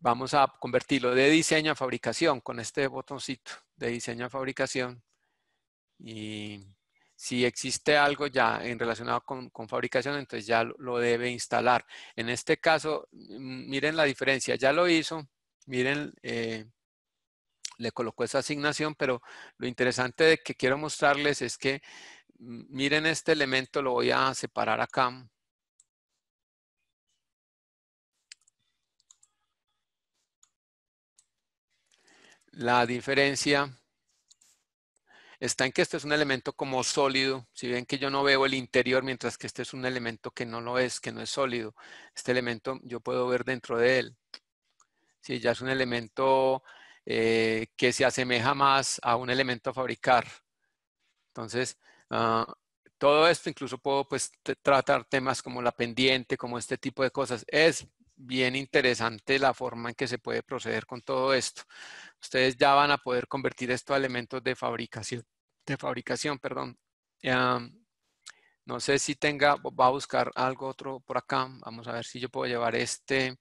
vamos a convertirlo de diseño a fabricación con este botoncito de diseño a fabricación. Y si existe algo ya en relacionado con, fabricación, entonces ya lo, debe instalar. En este caso, mm, miren la diferencia, ya lo hizo, miren, eh, le colocó esa asignación, pero lo interesante que quiero mostrarles es que mm, miren este elemento, lo voy a separar acá. La diferencia está en que este es un elemento como sólido. Si bien que yo no veo el interior, mientras que este es un elemento que no lo es, que no es sólido. Este elemento yo puedo ver dentro de él. Si ya es un elemento eh, que se asemeja más a un elemento a fabricar. Entonces, ah, todo esto, incluso puedo pues tratar temas como la pendiente, como este tipo de cosas. Es bien interesante la forma en que se puede proceder con todo esto. Ustedes ya van a poder convertir esto a elementos de fabricación, de fabricación, perdón. no sé si tenga, va a buscar algo otro por acá. Vamos a ver si yo puedo llevar este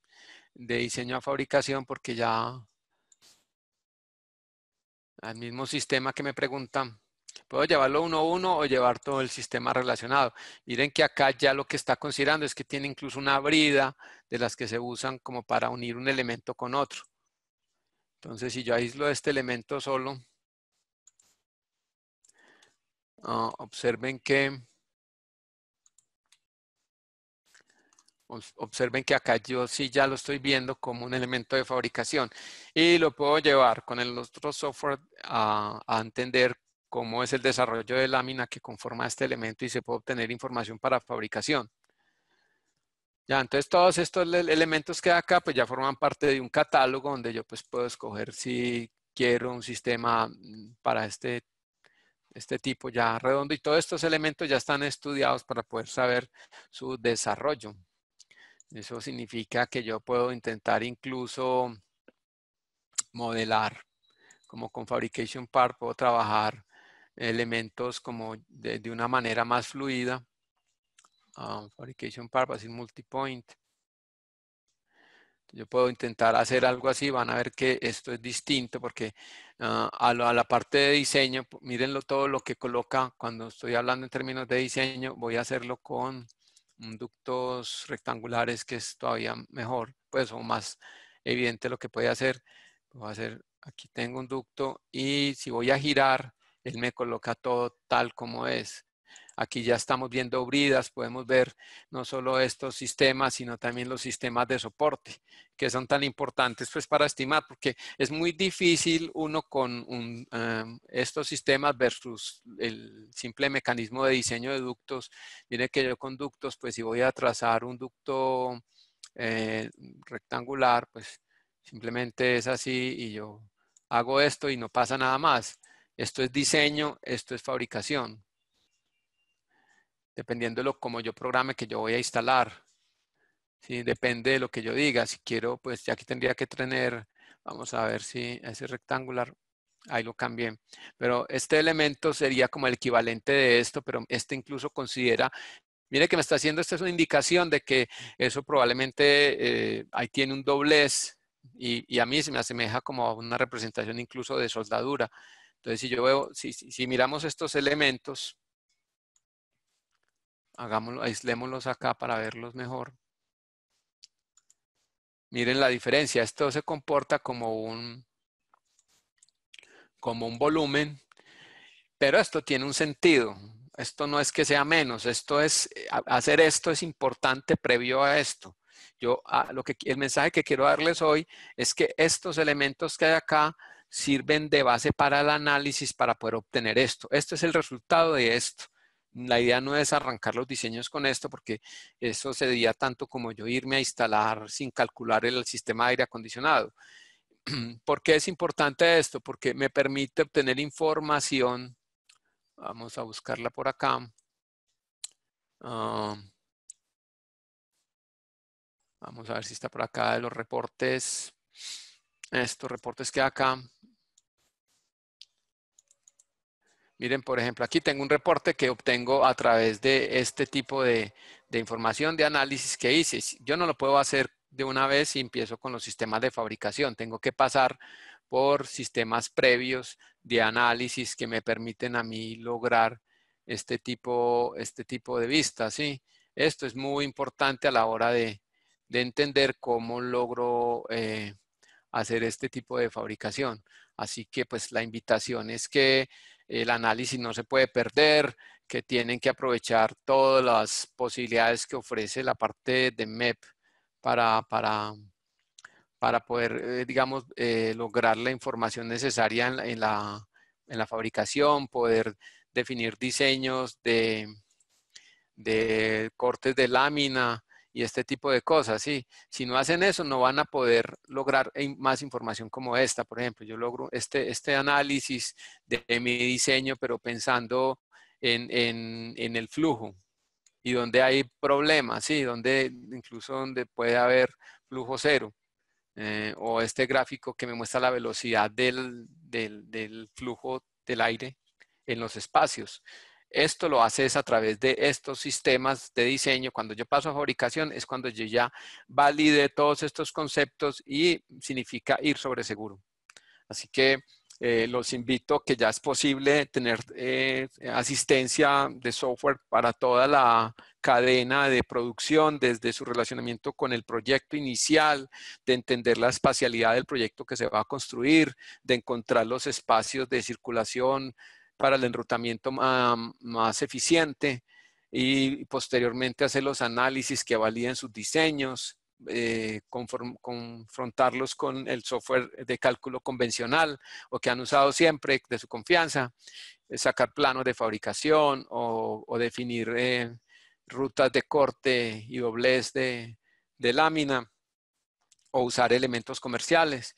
de diseño a fabricación porque ya al mismo sistema que me preguntan Puedo llevarlo uno a uno o llevar todo el sistema relacionado. Miren que acá ya lo que está considerando es que tiene incluso una brida de las que se usan como para unir un elemento con otro. Entonces, si yo aíslo este elemento solo, ah, observen que observen que acá yo sí ya lo estoy viendo como un elemento de fabricación y lo puedo llevar con el otro software a, a entender cómo es el desarrollo de lámina que conforma este elemento y se puede obtener información para fabricación. Ya, entonces todos estos elementos que acá pues ya forman parte de un catálogo donde yo pues puedo escoger si quiero un sistema mm, para este, este tipo ya redondo y todos estos elementos ya están estudiados para poder saber su desarrollo. Eso significa que yo puedo intentar incluso modelar como con Fabrication Part puedo trabajar elementos como de, una manera más fluida. Ah, fabrication Purpose Multipoint. Yo puedo intentar hacer algo así, van a ver que esto es distinto porque ah, a, la parte de diseño, mírenlo todo lo que coloca cuando estoy hablando en términos de diseño, voy a hacerlo con ductos rectangulares que es todavía mejor, pues o más evidente lo que puede hacer. Voy a hacer, aquí tengo un ducto y si voy a girar, él me coloca todo tal como es. Aquí ya estamos viendo bridas, podemos ver no solo estos sistemas, sino también los sistemas de soporte, que son tan importantes pues para estimar, porque es muy difícil uno con estos sistemas versus el simple mecanismo de diseño de ductos. Mire que yo con ductos, pues si voy a trazar un ducto eh, rectangular, pues simplemente es así y yo hago esto y no pasa nada más. Esto es diseño, esto es fabricación. Dependiendo de lo como yo programe que yo voy a instalar. Depende de lo que yo diga. Si quiero, pues ya aquí tendría que tener, vamos a ver si ese rectangular, ahí lo cambié. Pero este elemento sería como el equivalente de esto, pero este incluso considera Mire que me está haciendo, esta es una indicación de que eso probablemente eh, ahí tiene un doblez y, a mí se me asemeja como una representación incluso de soldadura. Entonces, si yo veo, si, miramos estos elementos, hagámoslo, aislémoslos acá para verlos mejor. Miren la diferencia. Esto se comporta como un, como un volumen, pero esto tiene un sentido. Esto no es que sea menos, esto es, eh, hacer esto es importante previo a esto. Yo, ah, lo que, el mensaje que quiero darles hoy es que estos elementos que hay acá sirven de base para el análisis para poder obtener esto. Esto es el resultado de esto. La idea no es arrancar los diseños con esto porque eso sería tanto como yo irme a instalar sin calcular el sistema de aire acondicionado. ¿Por qué es importante esto? Porque me permite obtener información. Vamos a buscarla por acá. Ah. vamos a ver si está por acá de los reportes. Estos reportes que acá. Miren, por ejemplo, aquí tengo un reporte que obtengo a través de este tipo de, información, de análisis que hice. Yo no lo puedo hacer de una vez y empiezo con los sistemas de fabricación. Tengo que pasar por sistemas previos de análisis que me permiten a mí lograr este tipo, este tipo de vista. ¿sí? Esto es muy importante a la hora de, entender cómo logro eh, hacer este tipo de fabricación. Así que pues la invitación es que el análisis no se puede perder, que tienen que aprovechar todas las posibilidades que ofrece la parte de MEP para, poder, eh, digamos, eh, lograr la información necesaria en la, fabricación, poder definir diseños de, de cortes de lámina, y este tipo de cosas. ¿sí? Si no hacen eso, no van a poder lograr más información como esta. Por ejemplo, yo logro este, este análisis de, mi diseño, pero pensando en, el flujo y donde hay problemas, ¿sí? donde, incluso donde puede haber flujo cero. Eh, o este gráfico que me muestra la velocidad del flujo del aire en los espacios. Esto lo haces a través de estos sistemas de diseño. Cuando yo paso a fabricación es cuando yo ya valide todos estos conceptos y significa ir sobre seguro. Así que eh, los invito que ya es posible tener eh, asistencia de software para toda la cadena de producción, desde su relacionamiento con el proyecto inicial, de entender la espacialidad del proyecto que se va a construir, de encontrar los espacios de circulación, para el enrutamiento más eficiente y posteriormente hacer los análisis que validen sus diseños, eh, confrontarlos con el software de cálculo convencional o que han usado siempre de su confianza, eh, sacar planos de fabricación o, definir eh, rutas de corte y doblez de, de lámina o usar elementos comerciales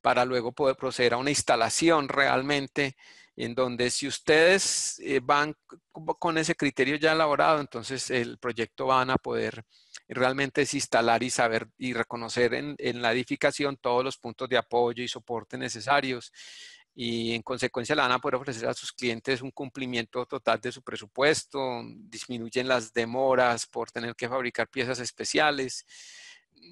para luego poder proceder a una instalación realmente en donde si ustedes eh, van con ese criterio ya elaborado, entonces el proyecto van a poder realmente instalar y saber y reconocer en, en la edificación todos los puntos de apoyo y soporte necesarios y en consecuencia le van a poder ofrecer a sus clientes un cumplimiento total de su presupuesto, disminuyen las demoras por tener que fabricar piezas especiales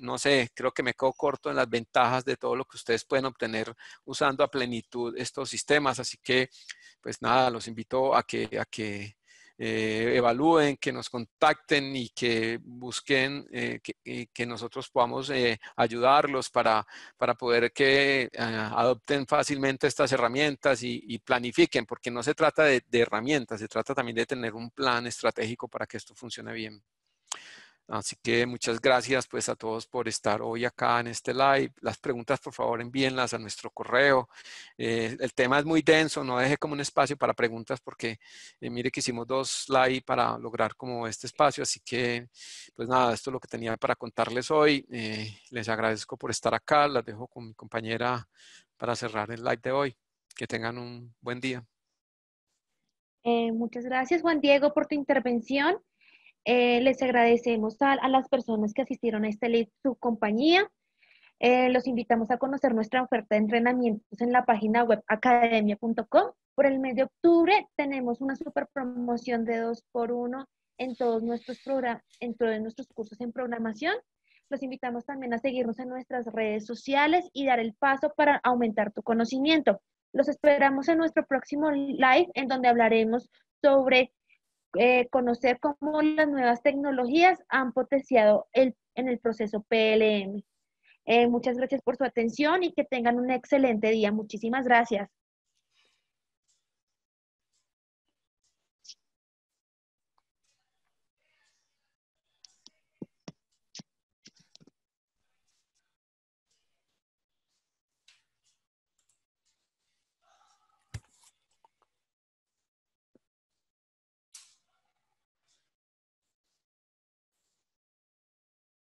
no sé, creo que me quedo corto en las ventajas de todo lo que ustedes pueden obtener usando a plenitud estos sistemas. Así que, pues nada, los invito a que, eh, evalúen, que nos contacten y que busquen eh, que, nosotros podamos eh, ayudarlos para, poder que ah, adopten fácilmente estas herramientas y, planifiquen, porque no se trata de herramientas, se trata también de tener un plan estratégico para que esto funcione bien. Así que muchas gracias pues a todos por estar hoy acá en este live. Las preguntas por favor envíenlas a nuestro correo. Eh, el tema es muy denso, no deje como un espacio para preguntas porque eh, mire que hicimos dos live para lograr como este espacio. Así que pues nada, esto es lo que tenía para contarles hoy. Eh, les agradezco por estar acá. Las dejo con mi compañera para cerrar el live de hoy. Que tengan un buen día. muchas gracias Juan Diego por tu intervención. Eh, les agradecemos a, a, las personas que asistieron a este live su compañía. Eh, los invitamos a conocer nuestra oferta de entrenamientos en la página web academia.com. Por el mes de octubre tenemos una super promoción de 2x1 en todos nuestros en todos nuestros cursos en programación. Los invitamos también a seguirnos en nuestras redes sociales y dar el paso para aumentar tu conocimiento. Los esperamos en nuestro próximo live en donde hablaremos sobre eh, conocer cómo las nuevas tecnologías han potenciado el, en el proceso PLM. Eh, muchas gracias por su atención y que tengan un excelente día. Muchísimas gracias.